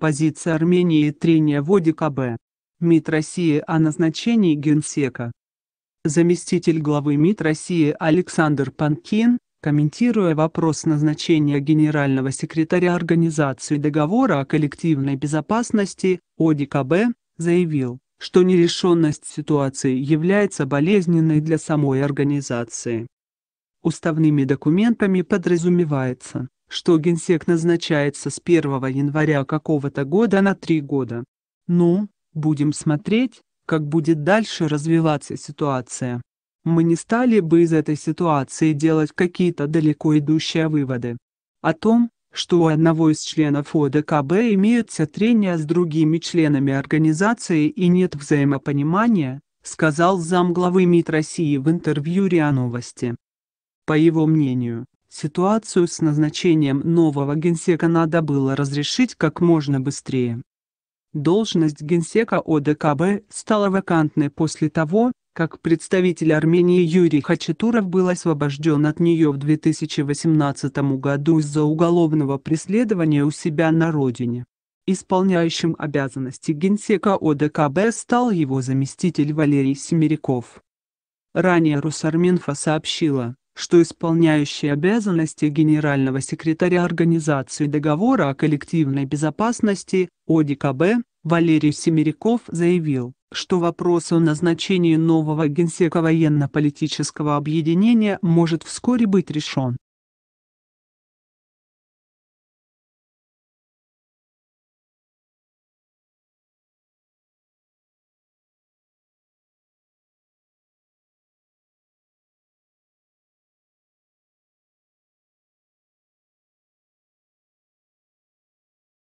Позиция Армении и трения в ОДКБ. МИД России о назначении генсека. Заместитель главы МИД России Александр Панкин, комментируя вопрос назначения генерального секретаря Организации договора о коллективной безопасности ОДКБ, заявил, что нерешенность ситуации является болезненной для самой организации. Уставными документами подразумевается что генсек назначается с 1 января какого-то года на три года. Ну, будем смотреть, как будет дальше развиваться ситуация. Мы не стали бы из этой ситуации делать какие-то далеко идущие выводы. О том, что у одного из членов ОДКБ имеются трения с другими членами организации и нет взаимопонимания, сказал замглавы МИД России в интервью РИА Новости. По его мнению, Ситуацию с назначением нового генсека надо было разрешить как можно быстрее. Должность генсека ОДКБ стала вакантной после того, как представитель Армении Юрий Хачатуров был освобожден от нее в 2018 году из-за уголовного преследования у себя на родине. Исполняющим обязанности генсека ОДКБ стал его заместитель Валерий Семеряков. Ранее Русарминфа сообщила, что исполняющий обязанности генерального секретаря Организации договора о коллективной безопасности ОДКБ Валерий Семеряков заявил, что вопрос о назначении нового генсека военно-политического объединения может вскоре быть решен.